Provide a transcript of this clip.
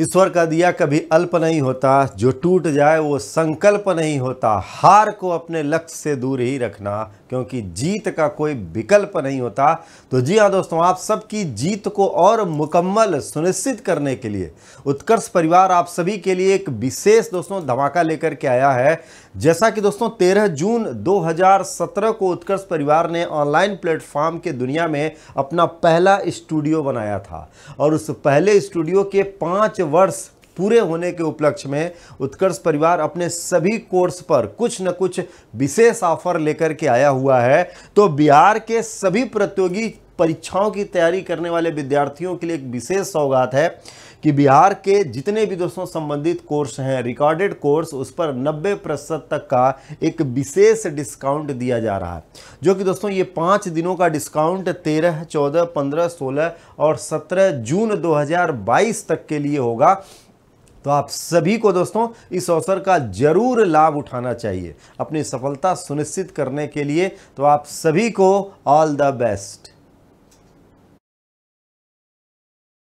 ईश्वर का दिया कभी अल्प नहीं होता जो टूट जाए वो संकल्प नहीं होता हार को अपने लक्ष्य से दूर ही रखना क्योंकि जीत का कोई विकल्प नहीं होता तो जी हाँ दोस्तों आप सबकी जीत को और मुकम्मल सुनिश्चित करने के लिए उत्कर्ष परिवार आप सभी के लिए एक विशेष दोस्तों धमाका लेकर के आया है जैसा कि दोस्तों 13 जून 2017 को उत्कर्ष परिवार ने ऑनलाइन प्लेटफॉर्म के दुनिया में अपना पहला स्टूडियो बनाया था और उस पहले स्टूडियो के पाँच वर्ष पूरे होने के उपलक्ष्य में उत्कर्ष परिवार अपने सभी कोर्स पर कुछ न कुछ विशेष ऑफर लेकर के आया हुआ है तो बिहार के सभी प्रतियोगी परीक्षाओं की तैयारी करने वाले विद्यार्थियों के लिए एक विशेष सौगात है कि बिहार के जितने भी दोस्तों संबंधित कोर्स हैं रिकॉर्डेड कोर्स उस पर 90 प्रतिशत तक का एक विशेष डिस्काउंट दिया जा रहा है जो कि दोस्तों ये पाँच दिनों का डिस्काउंट 13, 14, 15, 16 और 17 जून 2022 तक के लिए होगा तो आप सभी को दोस्तों इस अवसर का जरूर लाभ उठाना चाहिए अपनी सफलता सुनिश्चित करने के लिए तो आप सभी को ऑल द बेस्ट